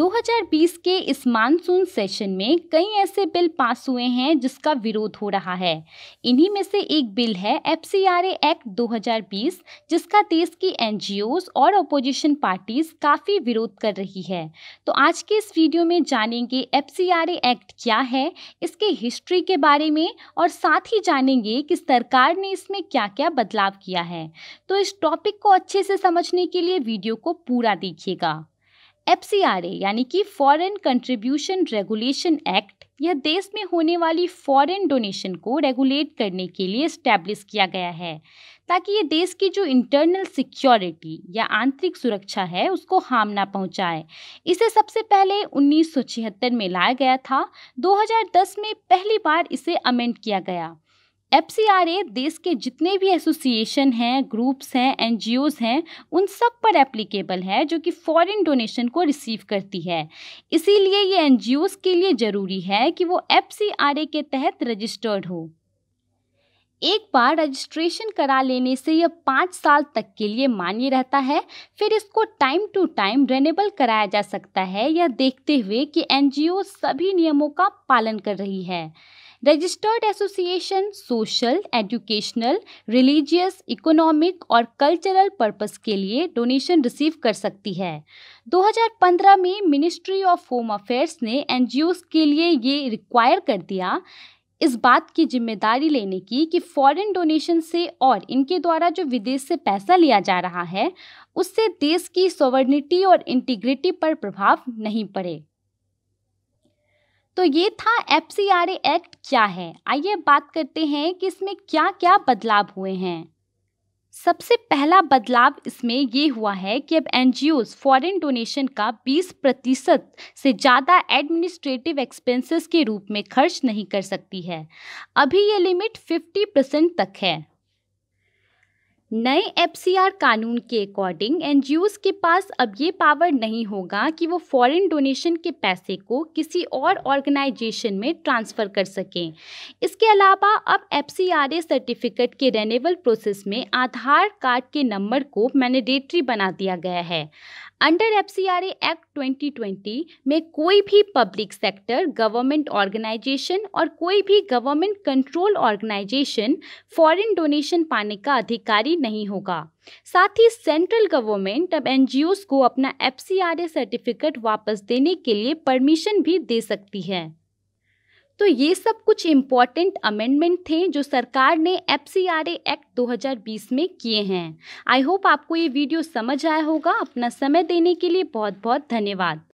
2020 के इस monsoon session में कई ऐसे बिल पास हुए हैं जिसका विरोध हो रहा है इन्हीं में से एक बिल है एफ एक्ट 2020 जिसका देश की एन और अपोजिशन पार्टीज काफ़ी विरोध कर रही है तो आज के इस वीडियो में जानेंगे एफ एक्ट क्या है इसके हिस्ट्री के बारे में और साथ ही जानेंगे कि सरकार ने इसमें क्या क्या बदलाव किया है तो इस टॉपिक को अच्छे से समझने के लिए वीडियो को पूरा देखिएगा एफ यानी कि फॉरेन कंट्रीब्यूशन रेगुलेशन एक्ट यह देश में होने वाली फॉरेन डोनेशन को रेगुलेट करने के लिए स्टैब्लिश किया गया है ताकि ये देश की जो इंटरनल सिक्योरिटी या आंतरिक सुरक्षा है उसको हार्म ना पहुंचाए इसे सबसे पहले 1976 में लाया गया था 2010 में पहली बार इसे अमेंड किया गया एफ देश के जितने भी एसोसिएशन हैं ग्रुप्स हैं एन हैं उन सब पर एप्लीकेबल है जो कि फॉरेन डोनेशन को रिसीव करती है इसीलिए ये एन के लिए ज़रूरी है कि वो एफ के तहत रजिस्टर्ड हो एक बार रजिस्ट्रेशन करा लेने से यह पाँच साल तक के लिए मान्य रहता है फिर इसको टाइम टू टाइम रेनेबल कराया जा सकता है यह देखते हुए कि ओ सभी नियमों का पालन कर रही है registered association social educational religious economic और कल्चरल पर्पस के लिए डोनेशन रिसीव कर सकती है 2015 में मिनिस्ट्री ऑफ होम अफेयर्स ने एन के लिए ये रिक्वायर कर दिया इस बात की जिम्मेदारी लेने की कि फॉरेन डोनेशन से और इनके द्वारा जो विदेश से पैसा लिया जा रहा है उससे देश की सोवर्निटी और इंटीग्रिटी पर प्रभाव नहीं पड़े तो ये था एफ एक्ट क्या है आइए बात करते हैं कि इसमें क्या क्या बदलाव हुए हैं सबसे पहला बदलाव इसमें ये हुआ है कि अब एन जी फॉरेन डोनेशन का 20 प्रतिशत से ज़्यादा एडमिनिस्ट्रेटिव एक्सपेंसेस के रूप में खर्च नहीं कर सकती है अभी ये लिमिट 50 परसेंट तक है नए एफसीआर कानून के अकॉर्डिंग एनजीओज के पास अब ये पावर नहीं होगा कि वो फॉरेन डोनेशन के पैसे को किसी और ऑर्गेनाइजेशन में ट्रांसफ़र कर सकें इसके अलावा अब एफसीआरए सर्टिफिकेट के रेनेवल प्रोसेस में आधार कार्ड के नंबर को मैंडेटरी बना दिया गया है under F C R act 2020 में कोई भी पब्लिक सेक्टर गवर्नमेंट ऑर्गेनाइजेशन और कोई भी government control organisation foreign donation पाने का अधिकारी नहीं होगा साथ ही सेंट्रल गवर्नमेंट अब एन को अपना एफ सर्टिफिकेट वापस देने के लिए परमिशन भी दे सकती है तो ये सब कुछ इम्पॉर्टेंट अमेंडमेंट थे जो सरकार ने एफ सी आर एक्ट 2020 में किए हैं आई होप आपको ये वीडियो समझ आया होगा अपना समय देने के लिए बहुत बहुत धन्यवाद